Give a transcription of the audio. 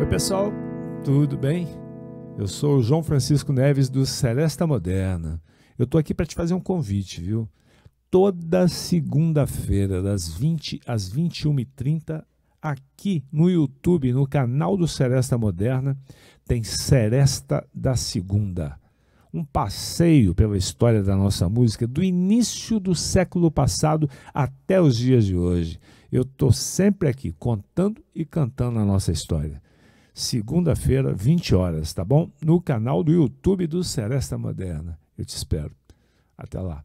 Oi, pessoal, tudo bem? Eu sou o João Francisco Neves do Celesta Moderna. Eu estou aqui para te fazer um convite, viu? Toda segunda-feira, das 20 às 21h30, aqui no YouTube, no canal do Seresta Moderna, tem Seresta da Segunda. Um passeio pela história da nossa música, do início do século passado até os dias de hoje. Eu estou sempre aqui contando e cantando a nossa história segunda-feira, 20 horas, tá bom? No canal do YouTube do Seresta Moderna. Eu te espero. Até lá.